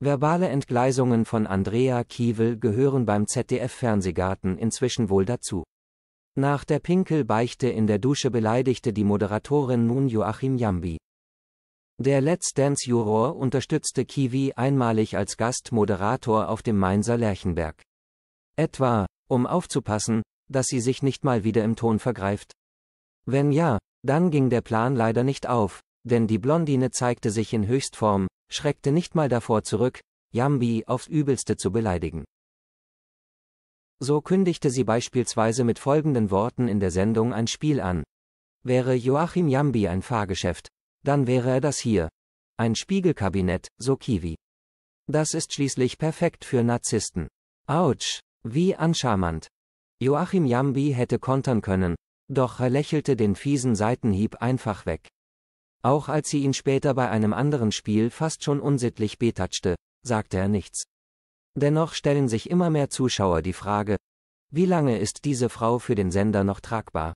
Verbale Entgleisungen von Andrea Kiewel gehören beim ZDF-Fernsehgarten inzwischen wohl dazu. Nach der Pinkelbeichte in der Dusche beleidigte die Moderatorin nun Joachim Jambi. Der Let's Dance-Juror unterstützte Kiwi einmalig als Gastmoderator auf dem Mainzer Lerchenberg. Etwa, um aufzupassen, dass sie sich nicht mal wieder im Ton vergreift? Wenn ja, dann ging der Plan leider nicht auf, denn die Blondine zeigte sich in Höchstform, schreckte nicht mal davor zurück, Yambi aufs übelste zu beleidigen. So kündigte sie beispielsweise mit folgenden Worten in der Sendung ein Spiel an. Wäre Joachim Yambi ein Fahrgeschäft, dann wäre er das hier. Ein Spiegelkabinett, so Kiwi. Das ist schließlich perfekt für Narzissten. Autsch, wie anschamend. Joachim Yambi hätte kontern können, doch er lächelte den fiesen Seitenhieb einfach weg. Auch als sie ihn später bei einem anderen Spiel fast schon unsittlich betatschte, sagte er nichts. Dennoch stellen sich immer mehr Zuschauer die Frage, wie lange ist diese Frau für den Sender noch tragbar?